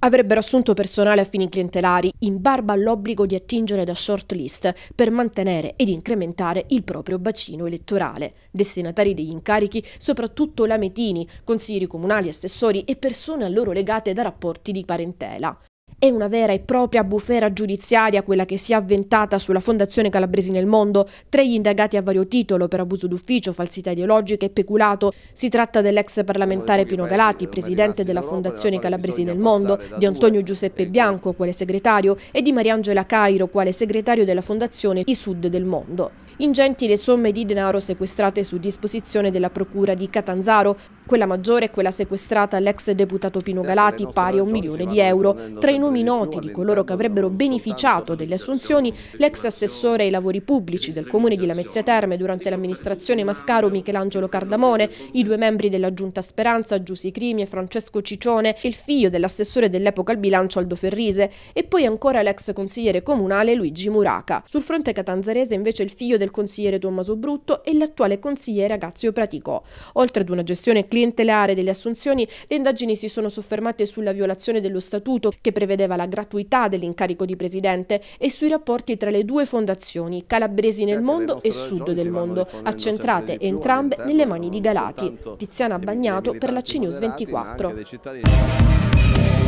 avrebbero assunto personale a fini clientelari in barba all'obbligo di attingere da shortlist per mantenere ed incrementare il proprio bacino elettorale. Destinatari degli incarichi soprattutto lametini, consiglieri comunali, assessori e persone a loro legate da rapporti di parentela. È una vera e propria bufera giudiziaria quella che si è avventata sulla Fondazione Calabresi nel mondo, tre gli indagati a vario titolo per abuso d'ufficio, falsità ideologica e peculato. Si tratta dell'ex parlamentare Pino Galati, presidente della Fondazione Calabresi nel mondo, di Antonio Giuseppe Bianco, quale segretario, e di Mariangela Cairo, quale segretario della Fondazione I Sud del Mondo. Ingenti le somme di denaro sequestrate su disposizione della Procura di Catanzaro quella maggiore è quella sequestrata all'ex deputato Pino eh, Galati pari a un milione di euro. Tra i nomi noti di coloro che avrebbero beneficiato delle assunzioni, l'ex assessore ai lavori pubblici del comune di Lamezia Terme durante l'amministrazione Mascaro Michelangelo Cardamone, i due membri della giunta Speranza Giussi Crimi e Francesco Ciccione, il figlio dell'assessore dell'epoca al bilancio Aldo Ferrise e poi ancora l'ex consigliere comunale Luigi Muraca. Sul fronte catanzarese invece il figlio del consigliere Tommaso Brutto e l'attuale consigliere Agazio Praticò. Oltre ad una gestione clinica clientelare delle assunzioni, le indagini si sono soffermate sulla violazione dello statuto che prevedeva la gratuità dell'incarico di presidente e sui rapporti tra le due fondazioni, Calabresi nel mondo e Sud del mondo, accentrate entrambe nelle mani di Galati. Tiziana Bagnato per la CNews 24.